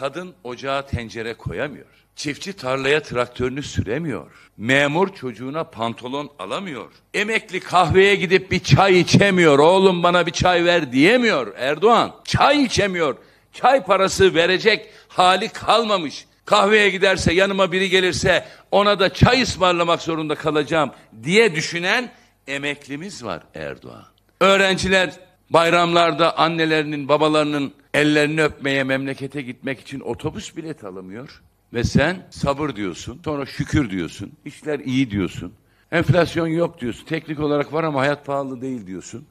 Kadın ocağa tencere koyamıyor. Çiftçi tarlaya traktörünü süremiyor. Memur çocuğuna pantolon alamıyor. Emekli kahveye gidip bir çay içemiyor. Oğlum bana bir çay ver diyemiyor Erdoğan. Çay içemiyor. Çay parası verecek hali kalmamış. Kahveye giderse yanıma biri gelirse ona da çay ısmarlamak zorunda kalacağım diye düşünen emeklimiz var Erdoğan. Öğrenciler Bayramlarda annelerinin, babalarının ellerini öpmeye memlekete gitmek için otobüs bilet alamıyor. Ve sen sabır diyorsun, sonra şükür diyorsun, işler iyi diyorsun, enflasyon yok diyorsun, teknik olarak var ama hayat pahalı değil diyorsun.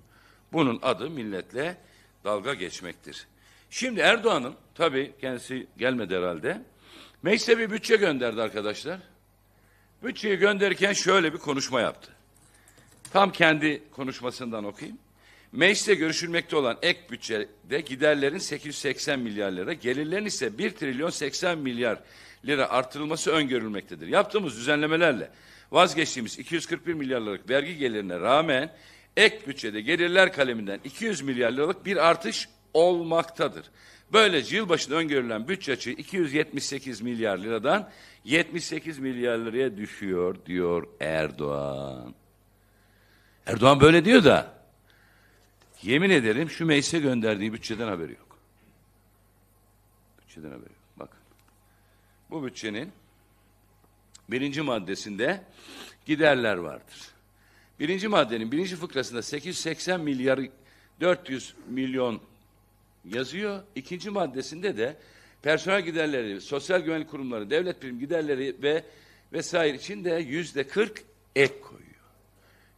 Bunun adı milletle dalga geçmektir. Şimdi Erdoğan'ın, tabii kendisi gelmedi herhalde, meclise bir bütçe gönderdi arkadaşlar. Bütçeyi gönderirken şöyle bir konuşma yaptı. Tam kendi konuşmasından okuyayım. Mecliste görüşülmekte olan ek bütçede giderlerin 880 milyar lira, gelirlerin ise 1 trilyon 80 milyar lira artırılması öngörülmektedir. Yaptığımız düzenlemelerle vazgeçtiğimiz 241 milyar liralık vergi gelirine rağmen ek bütçede gelirler kaleminden 200 milyar liralık bir artış olmaktadır. Böylece yılbaşında öngörülen bütçe açığı 278 milyar liradan 78 milyar liraya düşüyor diyor Erdoğan. Erdoğan böyle diyor da Yemin ederim şu meclise gönderdiği bütçeden haberi yok. Bütçeden haberi yok. Bakın. Bu bütçenin birinci maddesinde giderler vardır. Birinci maddenin birinci fıkrasında 880 milyar 400 milyon yazıyor. İkinci maddesinde de personel giderleri, sosyal güvenlik kurumları, devlet prim giderleri ve vesaire için de yüzde 40 ek koyuyor.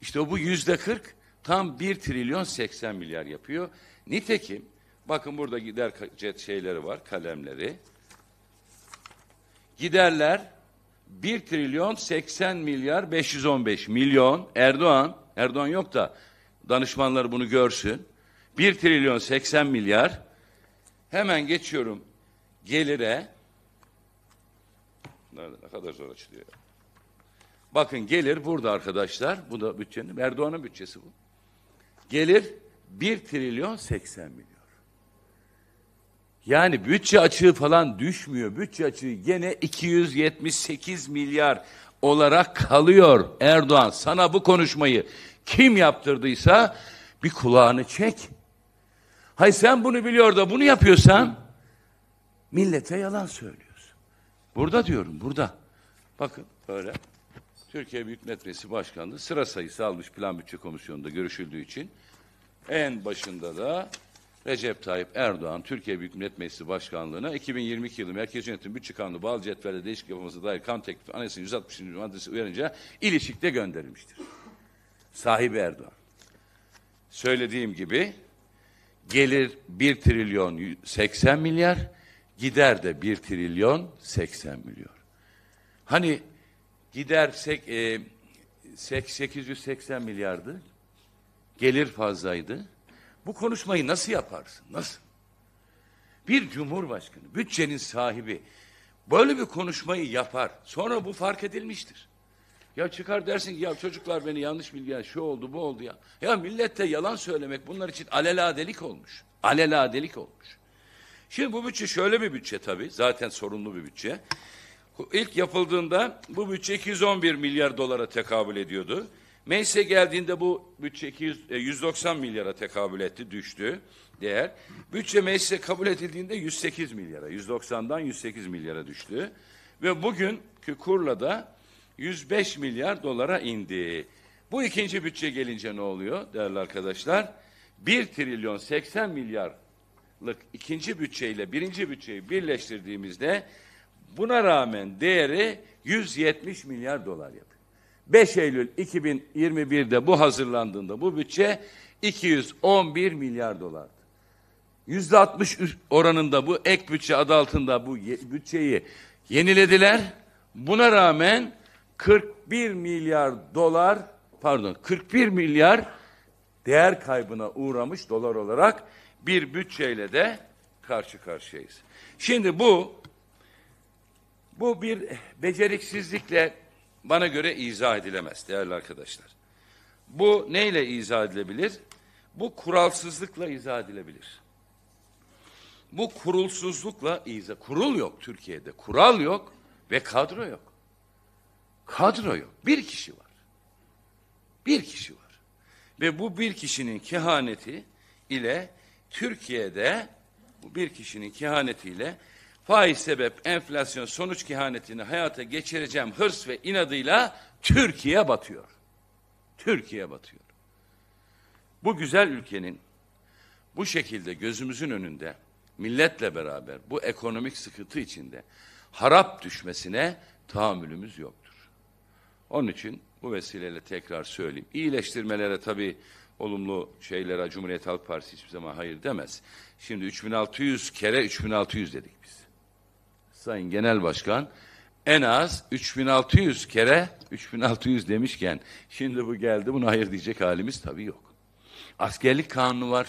İşte o bu yüzde 40 Tam 1 trilyon 80 milyar yapıyor. Nitekim bakın burada gider şeyleri var, kalemleri. Giderler 1 trilyon 80 milyar 515 milyon Erdoğan, Erdoğan yok da danışmanlar bunu görsün. 1 trilyon 80 milyar hemen geçiyorum gelire Nerede, ne kadar zor açılıyor Bakın gelir burada arkadaşlar. Bu da bütçenin. Erdoğan'ın bütçesi bu gelir 1 trilyon 80 milyon. Yani bütçe açığı falan düşmüyor. Bütçe açığı gene 278 milyar olarak kalıyor Erdoğan. Sana bu konuşmayı kim yaptırdıysa bir kulağını çek. Hay sen bunu biliyor da bunu yapıyorsan millete yalan söylüyorsun. Burada diyorum burada. Bakın böyle. Türkiye Büyük Millet Meclisi Başkanlığı sıra sayısı almış Plan Bütçe Komisyonu'nda görüşüldüğü için en başında da Recep Tayyip Erdoğan Türkiye Büyük Millet Meclisi Başkanlığı'na 2022 yılı Merkez Yönetim Bütçe Kanunu bağlı cetvelle değişik yapılması dair kan teklifi anayasının 160. maddesi uyarınca ilişikte gönderilmiştir. Sahibi Erdoğan. Söylediğim gibi gelir 1 trilyon 80 milyar, gider de 1 trilyon 80 milyar. Hani Gider e, 880 milyardı. Gelir fazlaydı. Bu konuşmayı nasıl yaparsın? Nasıl? Bir cumhurbaşkanı, bütçenin sahibi böyle bir konuşmayı yapar. Sonra bu fark edilmiştir. Ya çıkar dersin ki ya çocuklar beni yanlış bilgiler şu oldu bu oldu ya. Ya millette yalan söylemek bunlar için aleladelik olmuş. Aleladelik olmuş. Şimdi bu bütçe şöyle bir bütçe tabii. Zaten sorunlu bir bütçe ilk yapıldığında bu bütçe 211 milyar dolara tekabül ediyordu. Meclise geldiğinde bu bütçe 200, 190 e, milyara tekabül etti, düştü değer. Bütçe meclise kabul edildiğinde 108 milyara, 190'dan 108 milyara düştü. Ve bugünkü kurla da 105 milyar dolara indi. Bu ikinci bütçe gelince ne oluyor değerli arkadaşlar? 1 trilyon 80 milyarlık ikinci bütçeyle birinci bütçeyi birleştirdiğimizde Buna rağmen değeri 170 milyar dolar yapıyor. 5 Eylül 2021'de bu hazırlandığında bu bütçe 211 milyar dolardı. Yüzde 60 oranında bu ek bütçe adı altında bu bütçeyi yenilediler. Buna rağmen 41 milyar dolar pardon 41 milyar değer kaybına uğramış dolar olarak bir bütçeyle de karşı karşıyayız. Şimdi bu bu bir beceriksizlikle bana göre izah edilemez değerli arkadaşlar. Bu neyle izah edilebilir? Bu kuralsızlıkla izah edilebilir. Bu kurulsuzlukla izah. Kurul yok Türkiye'de. Kural yok ve kadro yok. Kadro yok. Bir kişi var. Bir kişi var. Ve bu bir kişinin kehaneti ile Türkiye'de bu bir kişinin kehanetiyle faiz sebep, enflasyon, sonuç kehanetini hayata geçireceğim hırs ve inadıyla Türkiye batıyor. Türkiye batıyor. Bu güzel ülkenin bu şekilde gözümüzün önünde milletle beraber bu ekonomik sıkıntı içinde harap düşmesine tahammülümüz yoktur. Onun için bu vesileyle tekrar söyleyeyim. İyileştirmelere tabii olumlu şeylere Cumhuriyet Halk Partisi hiçbir zaman hayır demez. Şimdi 3600 kere 3600 dedik biz. Sayın Genel Başkan en az 3600 kere 3600 demişken şimdi bu geldi buna hayır diyecek halimiz tabii yok. Askerlik kanunu var.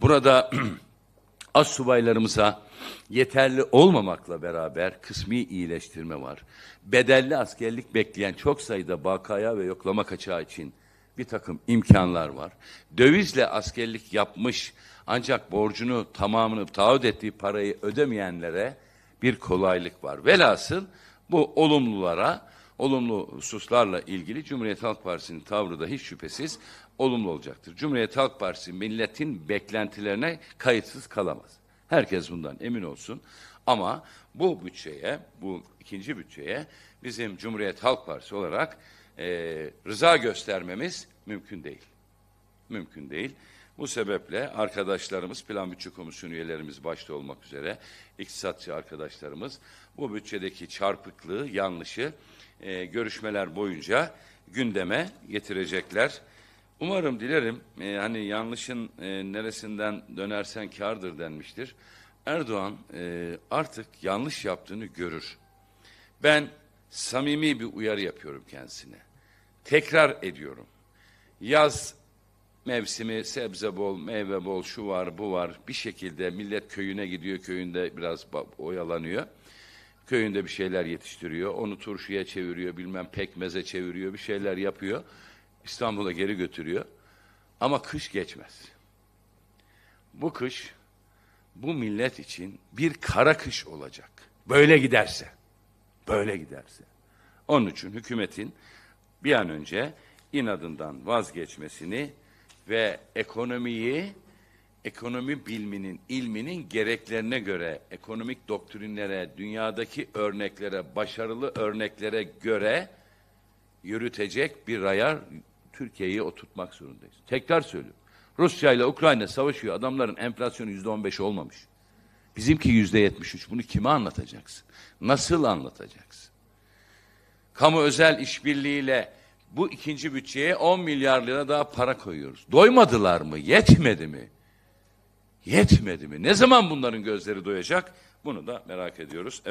Burada az subaylarımıza yeterli olmamakla beraber kısmi iyileştirme var. Bedelli askerlik bekleyen çok sayıda bakaya ve yoklama kaçağı için bir takım imkanlar var. Dövizle askerlik yapmış ancak borcunu tamamını taahhüt ettiği parayı ödemeyenlere bir kolaylık var. Velhasıl bu olumlulara, olumlu hususlarla ilgili Cumhuriyet Halk Partisi'nin tavrı da hiç şüphesiz olumlu olacaktır. Cumhuriyet Halk Partisi milletin beklentilerine kayıtsız kalamaz. Herkes bundan emin olsun. Ama bu bütçeye, bu ikinci bütçeye bizim Cumhuriyet Halk Partisi olarak e, rıza göstermemiz mümkün değil. Mümkün değil. Bu sebeple arkadaşlarımız, Plan Bütçe Komisyonu üyelerimiz başta olmak üzere iktisatçı arkadaşlarımız bu bütçedeki çarpıklığı, yanlışı e, görüşmeler boyunca gündeme getirecekler. Umarım, dilerim e, hani yanlışın e, neresinden dönersen kardır denmiştir. Erdoğan e, artık yanlış yaptığını görür. Ben samimi bir uyarı yapıyorum kendisine. Tekrar ediyorum. Yaz mevsimi sebze bol, meyve bol, şu var, bu var. Bir şekilde millet köyüne gidiyor, köyünde biraz oyalanıyor. Köyünde bir şeyler yetiştiriyor, onu turşuya çeviriyor, bilmem pekmeze çeviriyor, bir şeyler yapıyor. İstanbul'a geri götürüyor. Ama kış geçmez. Bu kış bu millet için bir kara kış olacak. Böyle giderse. Böyle giderse. Onun için hükümetin bir an önce inadından vazgeçmesini ve ekonomiyi ekonomi biliminin, ilminin gereklerine göre, ekonomik doktrinlere, dünyadaki örneklere, başarılı örneklere göre yürütecek bir ayar Türkiye'yi oturtmak zorundayız. Tekrar söylüyorum. Rusya ile Ukrayna savaşıyor. Adamların enflasyonu yüzde on beş olmamış. Bizimki yüzde yetmiş üç. Bunu kime anlatacaksın? Nasıl anlatacaksın? Kamu özel işbirliğiyle bu ikinci bütçeye 10 milyar lira daha para koyuyoruz. Doymadılar mı? Yetmedi mi? Yetmedi mi? Ne zaman bunların gözleri doyacak? Bunu da merak ediyoruz. Evet.